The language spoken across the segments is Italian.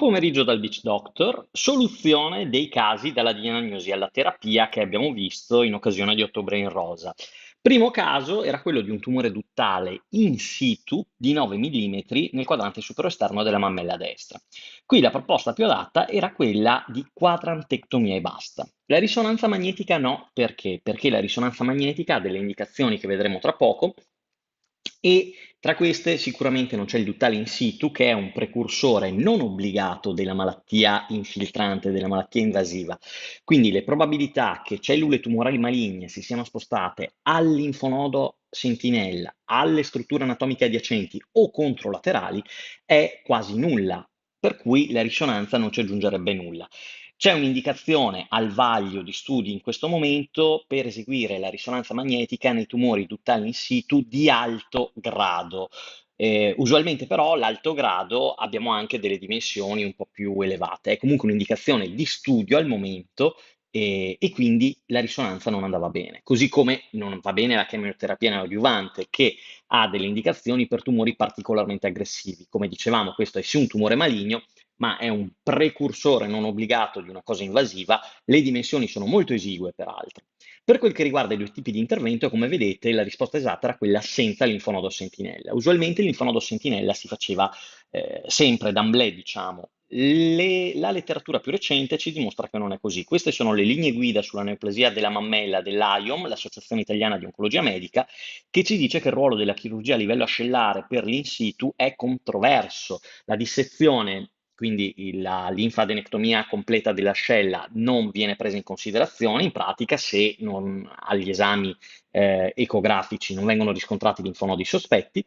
Pomeriggio dal Beach Doctor, soluzione dei casi dalla diagnosi alla terapia che abbiamo visto in occasione di Ottobre in Rosa. Primo caso era quello di un tumore duttale in situ di 9 mm nel quadrante superoesterno della mammella destra. Qui la proposta più adatta era quella di quadrantectomia e basta. La risonanza magnetica no, perché? Perché la risonanza magnetica ha delle indicazioni che vedremo tra poco e tra queste sicuramente non c'è il duttale in situ, che è un precursore non obbligato della malattia infiltrante, della malattia invasiva. Quindi le probabilità che cellule tumorali maligne si siano spostate al linfonodo sentinella, alle strutture anatomiche adiacenti o controlaterali è quasi nulla, per cui la risonanza non ci aggiungerebbe nulla. C'è un'indicazione al vaglio di studi in questo momento per eseguire la risonanza magnetica nei tumori duttali in situ di alto grado. Eh, usualmente però l'alto grado abbiamo anche delle dimensioni un po' più elevate, è comunque un'indicazione di studio al momento eh, e, quindi la risonanza non andava bene, così come non va bene la chemioterapia neoadiuvante che ha delle indicazioni per tumori particolarmente aggressivi. Come dicevamo, questo è sì un tumore maligno, ma è un precursore non obbligato di una cosa invasiva, le dimensioni sono molto esigue peraltro. Per quel che riguarda i due tipi di intervento, come vedete, la risposta esatta era quella senza linfonodo sentinella. Usualmente linfonodo sentinella si faceva eh, sempre d'amblè, diciamo, le, la letteratura più recente ci dimostra che non è così. Queste sono le linee guida sulla neoplasia della mammella dell'AIOM, l'Associazione Italiana di Oncologia Medica, che ci dice che il ruolo della chirurgia a livello ascellare per l'in situ è controverso. La dissezione quindi la linfadenectomia completa dell'ascella non viene presa in considerazione in pratica se non, agli esami eh, ecografici non vengono riscontrati linfonodi sospetti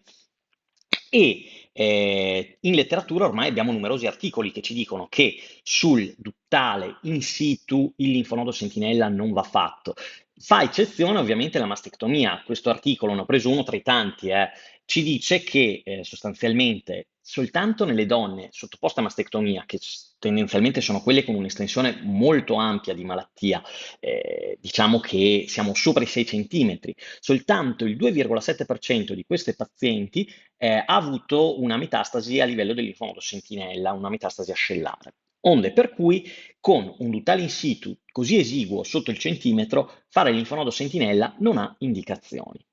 e eh, in letteratura ormai abbiamo numerosi articoli che ci dicono che sul duttale in situ il linfonodo sentinella non va fatto. Fa eccezione ovviamente la mastectomia, questo articolo, ne ho preso uno tra i tanti, eh, ci dice che eh, sostanzialmente soltanto nelle donne sottoposte a mastectomia, che tendenzialmente sono quelle con un'estensione molto ampia di malattia, eh, diciamo che siamo sopra i 6 centimetri, soltanto il 2,7% di queste pazienti eh, ha avuto una metastasi a livello dell'infonodo sentinella, una metastasi ascellare. Onde per cui con un duttale in situ così esiguo sotto il centimetro, fare linfonodo sentinella non ha indicazioni.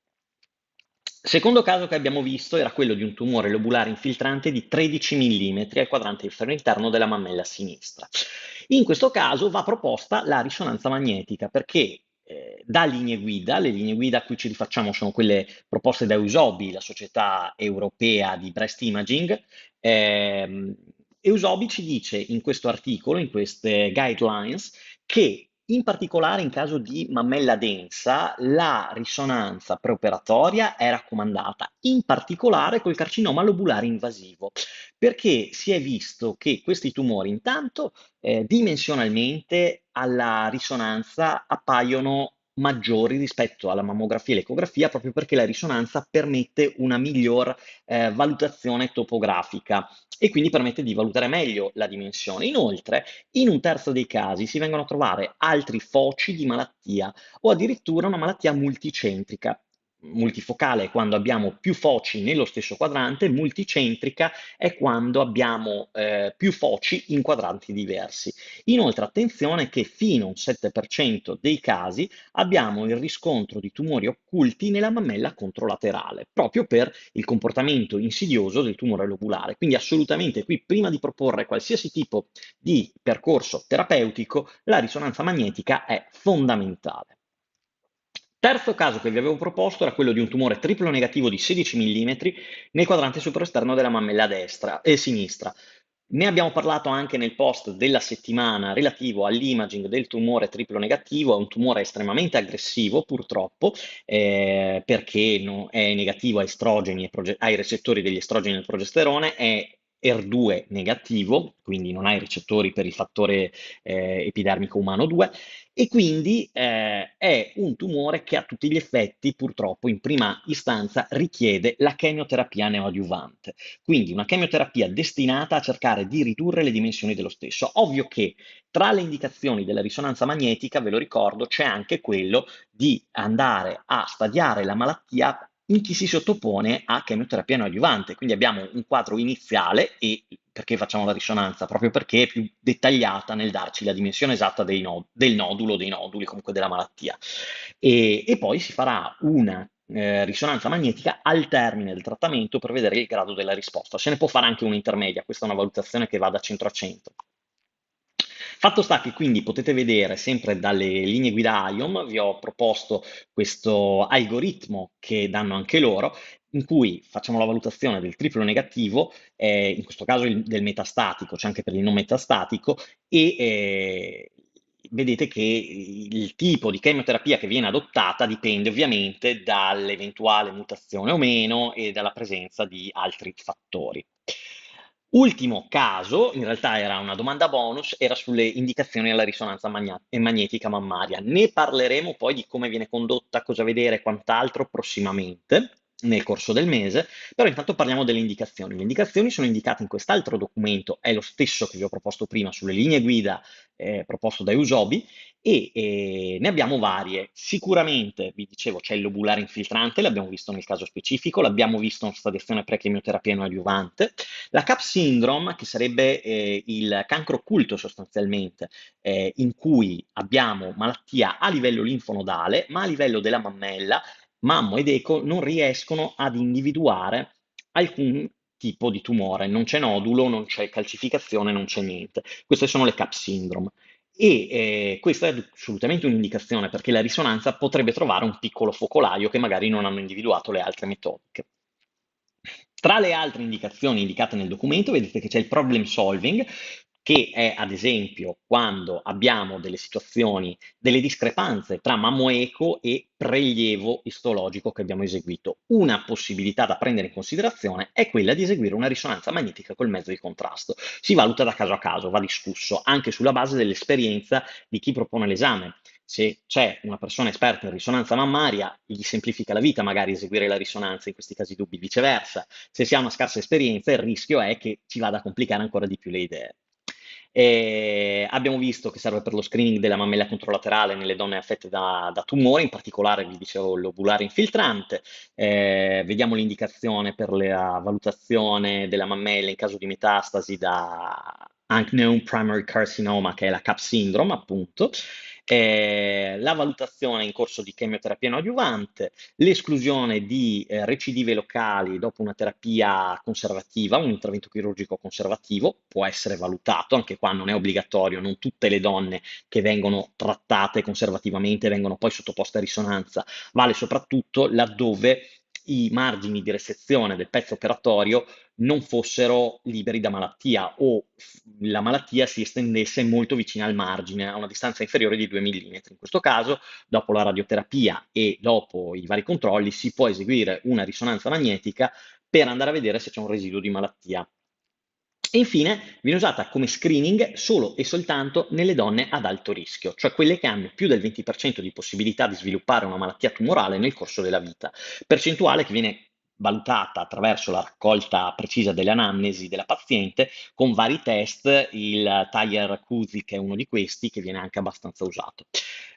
Secondo caso che abbiamo visto era quello di un tumore lobulare infiltrante di 13 mm al quadrante interno della mammella sinistra. In questo caso va proposta la risonanza magnetica perché eh, da linee guida, le linee guida a cui ci rifacciamo sono quelle proposte da Eusobi, la società europea di breast imaging, eh, Eusobi ci dice in questo articolo, in queste guidelines, che in particolare in caso di mammella densa, la risonanza preoperatoria è raccomandata, in particolare col carcinoma lobulare invasivo, perché si è visto che questi tumori intanto eh, dimensionalmente alla risonanza appaiono maggiori rispetto alla mammografia e l'ecografia proprio perché la risonanza permette una miglior eh, valutazione topografica e quindi permette di valutare meglio la dimensione. Inoltre, in un terzo dei casi si vengono a trovare altri foci di malattia o addirittura una malattia multicentrica, multifocale è quando abbiamo più foci nello stesso quadrante, multicentrica è quando abbiamo eh, più foci in quadranti diversi. Inoltre attenzione che fino a un 7% dei casi abbiamo il riscontro di tumori occulti nella mammella controlaterale, proprio per il comportamento insidioso del tumore lobulare. Quindi assolutamente qui prima di proporre qualsiasi tipo di percorso terapeutico, la risonanza magnetica è fondamentale. Terzo caso che vi avevo proposto era quello di un tumore triplo negativo di 16 mm nel quadrante superesterno della mammella destra e sinistra. Ne abbiamo parlato anche nel post della settimana relativo all'imaging del tumore triplo negativo, è un tumore estremamente aggressivo purtroppo eh, perché no, è negativo a estrogeni, ai recettori degli estrogeni e del progesterone, è ER2 negativo, quindi non hai recettori per il fattore eh, epidermico umano 2, e quindi eh, è un tumore che a tutti gli effetti, purtroppo, in prima istanza richiede la chemioterapia neoadiuvante. Quindi una chemioterapia destinata a cercare di ridurre le dimensioni dello stesso. Ovvio che tra le indicazioni della risonanza magnetica, ve lo ricordo, c'è anche quello di andare a stadiare la malattia in chi si sottopone a chemioterapia neoadiuvante. Quindi abbiamo un quadro iniziale e perché facciamo la risonanza? Proprio perché è più dettagliata nel darci la dimensione esatta no, del nodulo, dei noduli, comunque della malattia. E, e poi si farà una eh, risonanza magnetica al termine del trattamento per vedere il grado della risposta. Se ne può fare anche un'intermedia, questa è una valutazione che va da centro a centro. Fatto sta che quindi potete vedere sempre dalle linee guida IOM, vi ho proposto questo algoritmo che danno anche loro, in cui facciamo la valutazione del triplo negativo, eh, in questo caso il, del metastatico, c'è cioè anche per il non metastatico, e eh, vedete che il tipo di chemioterapia che viene adottata dipende ovviamente dall'eventuale mutazione o meno e dalla presenza di altri fattori. Ultimo caso, in realtà era una domanda bonus, era sulle indicazioni alla risonanza magnetica mammaria. Ne parleremo poi di come viene condotta, cosa vedere e quant'altro prossimamente nel corso del mese, però intanto parliamo delle indicazioni. Le indicazioni sono indicate in quest'altro documento, è lo stesso che vi ho proposto prima sulle linee guida eh, proposto da Eusobi e eh, ne abbiamo varie. Sicuramente, vi dicevo, c'è il lobulare infiltrante, l'abbiamo visto nel caso specifico, l'abbiamo visto in stadiazione pre-chemioterapia non adiuvante, la CAP syndrome, che sarebbe eh, il cancro occulto sostanzialmente, eh, in cui abbiamo malattia a livello linfonodale, ma a livello della mammella, mammo ed eco non riescono ad individuare alcun tipo di tumore, non c'è nodulo, non c'è calcificazione, non c'è niente. Queste sono le CAP syndrome. E eh, questa è assolutamente un'indicazione perché la risonanza potrebbe trovare un piccolo focolaio che magari non hanno individuato le altre metodiche. Tra le altre indicazioni indicate nel documento vedete che c'è il problem solving, che è ad esempio quando abbiamo delle situazioni, delle discrepanze tra mammo eco e prelievo istologico che abbiamo eseguito. Una possibilità da prendere in considerazione è quella di eseguire una risonanza magnetica col mezzo di contrasto. Si valuta da caso a caso, va discusso anche sulla base dell'esperienza di chi propone l'esame se c'è una persona esperta in risonanza mammaria, gli semplifica la vita magari eseguire la risonanza, in questi casi dubbi, viceversa. Se si ha una scarsa esperienza, il rischio è che ci vada a complicare ancora di più le idee. E abbiamo visto che serve per lo screening della mammella controlaterale nelle donne affette da, da tumore, in particolare vi dicevo l'ovulare infiltrante. Eh, vediamo l'indicazione per la valutazione della mammella in caso di metastasi da unknown primary carcinoma, che è la CAP syndrome, appunto eh, la valutazione in corso di chemioterapia adiuvante, l'esclusione di eh, recidive locali dopo una terapia conservativa, un intervento chirurgico conservativo, può essere valutato, anche qua non è obbligatorio, non tutte le donne che vengono trattate conservativamente vengono poi sottoposte a risonanza, vale soprattutto laddove i margini di resezione del pezzo operatorio non fossero liberi da malattia o la malattia si estendesse molto vicina al margine, a una distanza inferiore di 2 mm. In questo caso, dopo la radioterapia e dopo i vari controlli, si può eseguire una risonanza magnetica per andare a vedere se c'è un residuo di malattia e infine viene usata come screening solo e soltanto nelle donne ad alto rischio, cioè quelle che hanno più del 20% di possibilità di sviluppare una malattia tumorale nel corso della vita, percentuale che viene valutata attraverso la raccolta precisa delle anamnesi della paziente con vari test, il Taglier-Cusi che è uno di questi che viene anche abbastanza usato.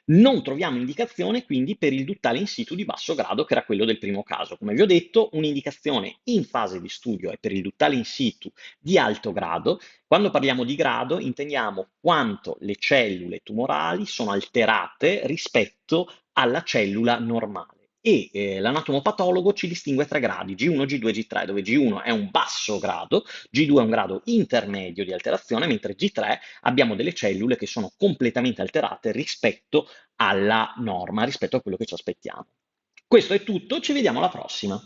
Non troviamo indicazione quindi per il duttale in situ di basso grado che era quello del primo caso. Come vi ho detto, un'indicazione in fase di studio è per il duttale in situ di alto grado. Quando parliamo di grado intendiamo quanto le cellule tumorali sono alterate rispetto alla cellula normale e eh, l'anatomopatologo ci distingue tre gradi, G1, G2, G3, dove G1 è un basso grado, G2 è un grado intermedio di alterazione, mentre G3 abbiamo delle cellule che sono completamente alterate rispetto alla norma, rispetto a quello che ci aspettiamo. Questo è tutto, ci vediamo alla prossima.